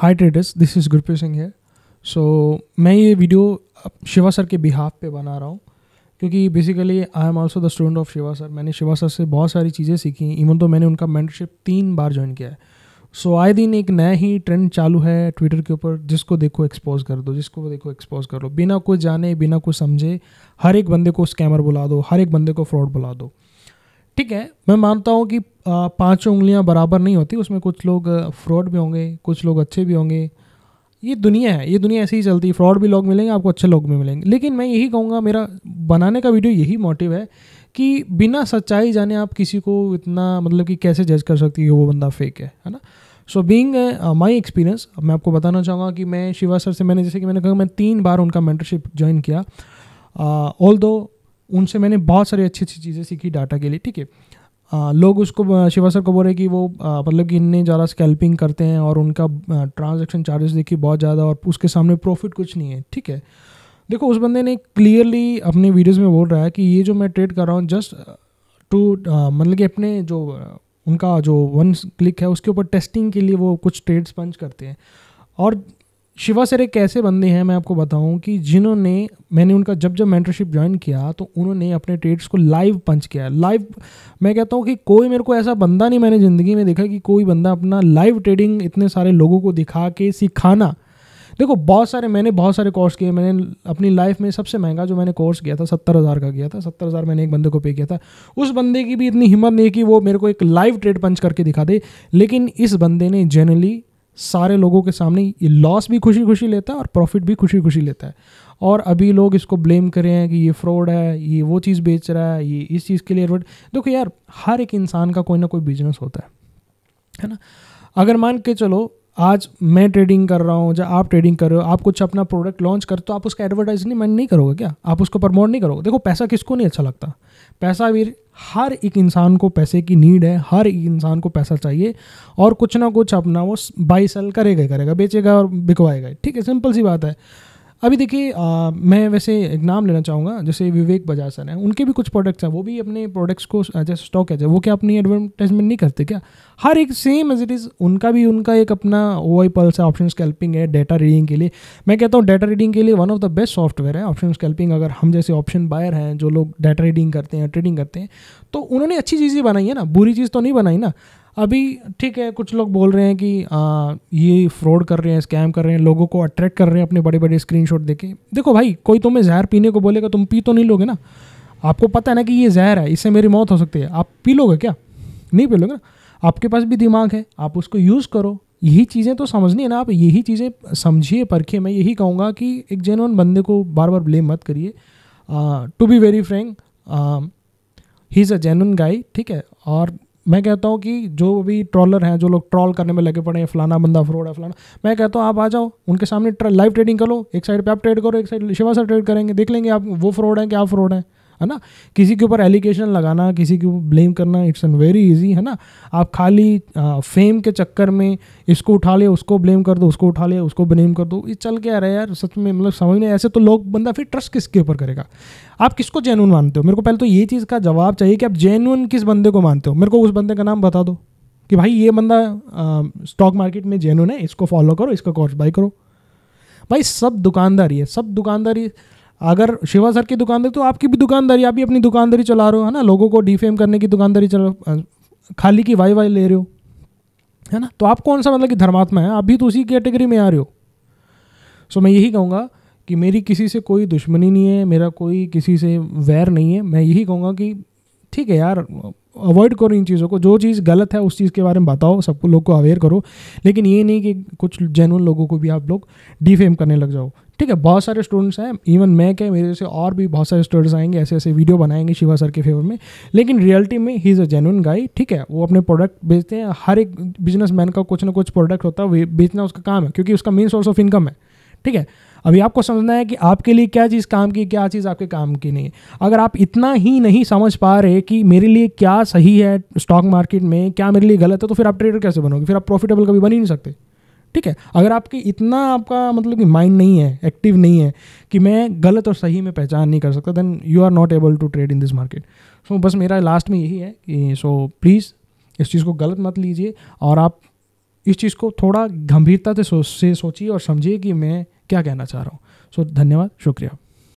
hi traders this is Gurpreet Singh है so मैं ये वीडियो शिवा सर के बिहाफ पे बना रहा हूँ क्योंकि basically I am also the student of Shiva sir मैंने शिवा सर से बहुत सारी चीज़ें सीखी इवन तो मैंने उनका मेंटरशिप तीन बार ज्वाइन किया है सो आए दिन एक नया ही ट्रेंड चालू है ट्विटर के ऊपर जिसको देखो एक्सपोज कर दो जिसको देखो एक्सपोज कर लो बिना कुछ जाने बिना कुछ समझे हर एक बंदे को स्कैमर बुला दो हर एक बंदे को फ्रॉड बुला दो ठीक है मैं मानता हूँ कि पांचों उंगलियाँ बराबर नहीं होती उसमें कुछ लोग फ्रॉड भी होंगे कुछ लोग अच्छे भी होंगे ये दुनिया है ये दुनिया ऐसे ही चलती है फ्रॉड भी लोग मिलेंगे आपको अच्छे लोग भी मिलेंगे लेकिन मैं यही कहूँगा मेरा बनाने का वीडियो यही मोटिव है कि बिना सच्चाई जाने आप किसी को इतना मतलब कि कैसे जज कर सकती है वो बंदा फेक है है ना सो बींग माई एक्सपीरियंस मैं आपको बताना चाहूँगा कि मैं शिवा सर से मैंने जैसे कि मैंने कहा मैं तीन बार उनका मेंटरशिप ज्वाइन किया ऑल uh, दो उनसे मैंने बहुत सारी अच्छी अच्छी चीज़ें सीखी डाटा के लिए ठीक है लोग उसको शिवा सर को बोल रहे कि वो मतलब कि इनने ज़्यादा स्कैल्पिंग करते हैं और उनका ट्रांजेक्शन चार्जेस देखिए बहुत ज़्यादा और उसके सामने प्रॉफिट कुछ नहीं है ठीक है देखो उस बंदे ने क्लियरली अपने वीडियोज़ में बोल रहा है कि ये जो मैं ट्रेड कर रहा हूँ जस्ट टू मतलब कि अपने जो उनका जो वन क्लिक है उसके ऊपर टेस्टिंग के लिए वो कुछ ट्रेड्स पंच करते हैं और शिवा सर एक ऐसे बंदे हैं मैं आपको बताऊं कि जिन्होंने मैंने उनका जब जब मेंटरशिप ज्वाइन किया तो उन्होंने अपने ट्रेड्स को लाइव पंच किया लाइव मैं कहता हूं कि कोई मेरे को ऐसा बंदा नहीं मैंने ज़िंदगी में देखा कि कोई बंदा अपना लाइव ट्रेडिंग इतने सारे लोगों को दिखा के सिखाना देखो बहुत सारे मैंने बहुत सारे कोर्स किए मैंने अपनी लाइफ में सबसे महंगा जो मैंने कोर्स किया था सत्तर हज़ार का किया था सत्तर हज़ार मैंने एक बंदे को पे किया था उस बंदे की भी इतनी हिम्मत नहीं कि वो मेरे को एक लाइव ट्रेड पंच करके दिखा दे लेकिन इस बंदे ने जनरली सारे लोगों के सामने ये लॉस भी खुशी खुशी लेता है और प्रॉफिट भी खुशी खुशी लेता है और अभी लोग इसको ब्लेम कर रहे हैं कि ये फ्रॉड है ये वो चीज़ बेच रहा है ये इस चीज़ के लिए देखो यार हर एक इंसान का कोई ना कोई बिजनेस होता है है ना अगर मान के चलो आज मैं ट्रेडिंग कर रहा हूँ या आप ट्रेडिंग कर रहे हो आप कुछ अपना प्रोडक्ट लॉन्च कर तो आप उसका एडवर्टाइज नहीं मैं नहीं करोगे क्या आप उसको प्रमोट नहीं करोगे देखो पैसा किसको नहीं अच्छा लगता पैसा भी हर एक इंसान को पैसे की नीड है हर एक इंसान को पैसा चाहिए और कुछ ना कुछ अपना वो बाई सेल करेगा करेगा बेचेगा और बिकवाएगा ठीक है सिंपल सी बात है अभी देखिए मैं वैसे एक नाम लेना चाहूँगा जैसे विवेक बजाज सर हैं उनके भी कुछ प्रोडक्ट्स हैं वो भी अपने प्रोडक्ट्स को जैसे स्टॉक है वो क्या अपनी एडवर्टाइजमेंट नहीं करते क्या हर एक सेम एज इट इज़ उनका भी उनका एक अपना ओ आई पल्स है ऑप्शन स्कैल्पिंग है डेटा रीडिंग के लिए मैं कहता हूँ डेटा रीडिंग के लिए one of the best software है ऑप्शन स्कैल्पिंग अगर हम जैसे ऑप्शन बायर हैं जो लोग डेटा रीडिंग करते हैं ट्रेडिंग करते हैं तो उन्होंने अच्छी चीज़ें बनाई है ना बुरी चीज़ तो नहीं बनाई ना अभी ठीक है कुछ लोग बोल रहे हैं कि आ, ये फ्रॉड कर रहे हैं स्कैम कर रहे हैं लोगों को अट्रैक्ट कर रहे हैं अपने बड़े बड़े स्क्रीन शॉट देखे देखो भाई कोई तुम्हें जहर पीने को बोलेगा तुम पी तो नहीं लोगे ना आपको पता है ना कि ये जहर है इससे मेरी मौत हो सकती है आप पी लोगे क्या नहीं पी लोगे ना आपके पास भी दिमाग है आप उसको यूज़ करो यही चीज़ें तो समझनी है ना आप यही चीज़ें समझिए परखिए मैं यही कहूँगा कि एक जेनवन बंदे को बार बार ब्लेम मत करिए to be very frank he is a genuine guy ठीक है और मैं कहता हूँ कि जो भी ट्रॉलर हैं जो लोग ट्रॉल करने में लगे पड़े हैं फलाना बंदा फ्रॉड है फलाना मैं कहता हूँ आप आ जाओ उनके सामने लाइव ट्रेडिंग करो एक साइड पे आप ट्रेड करो एक साइड शिवा सर ट्रेड करेंगे देख लेंगे आप वो फ्रॉड हैं कि आप फ्रॉड हैं है ना किसी के ऊपर एलिगेशन लगाना किसी के ऊपर ब्लेम करना इट्स एन वेरी इजी है ना आप खाली आ, फेम के चक्कर में इसको उठा ले उसको ब्लेम कर दो उसको उठा ले उसको ब्लेम कर दो ये चल क्या रहा है यार सच में मतलब समझ नहीं ऐसे तो लोग बंदा फिर ट्रस्ट किसके ऊपर करेगा आप किसको जेनुअन मानते हो मेरे को पहले तो ये चीज़ का जवाब चाहिए कि आप जेनुअन किस बंदे को मानते हो मेरे को उस बंदे का नाम बता दो कि भाई ये बंदा स्टॉक मार्केट में जेनुअन है इसको फॉलो करो इसका कोर्स बाई करो भाई सब दुकानदारी है सब दुकानदारी अगर शिवा सर की दुकानदारी तो आपकी भी दुकानदारी आप भी अपनी दुकानदारी चला रहे हो है ना लोगों को डिफेम करने की दुकानदारी चला खाली की वाई वाई ले रहे हो है ना तो आप कौन सा मतलब कि धर्मात्मा है आप भी तो उसी कैटेगरी में आ रहे हो सो मैं यही कहूँगा कि मेरी किसी से कोई दुश्मनी नहीं है मेरा कोई किसी से वैर नहीं है मैं यही कहूँगा कि ठीक है यार अवॉइड करो इन चीज़ों को जो चीज़ गलत है उस चीज़ के बारे में बताओ सबको लोग को अवेयर करो लेकिन ये नहीं कि कुछ जेनुअन लोगों को भी आप लोग डिफेम करने लग जाओ ठीक है बहुत सारे स्टूडेंट्स हैं इवन मैं क्या मेरे जैसे और भी बहुत सारे स्टूडेंट्स आएंगे ऐसे ऐसे वीडियो बनाएंगे शिवा सर के फेवर में लेकिन रियलिटी में ही इज़ अ जेनुअन गाई ठीक है वो अपने प्रोडक्ट बेचते हैं हर एक बिजनेस का कुछ ना कुछ प्रोडक्ट होता है बेचना उसका काम है क्योंकि उसका मेन सोर्स ऑफ इनकम है ठीक है अभी आपको समझना है कि आपके लिए क्या चीज़ काम की क्या चीज़ आपके काम की नहीं अगर आप इतना ही नहीं समझ पा रहे कि मेरे लिए क्या सही है स्टॉक मार्केट में क्या मेरे लिए गलत है तो फिर आप ट्रेडर कैसे बनोगे फिर आप प्रॉफिटेबल कभी बन ही नहीं सकते ठीक है अगर आपकी इतना आपका मतलब कि माइंड नहीं है एक्टिव नहीं है कि मैं गलत और सही में पहचान नहीं कर सकता then you are not able to trade in this market so बस मेरा लास्ट में यही है कि सो so, प्लीज़ इस चीज़ को गलत मत लीजिए और आप इस चीज़ को थोड़ा गंभीरता से सोच से सोचिए और समझिए कि मैं क्या कहना चाह रहा हूँ सो so, धन्यवाद शुक्रिया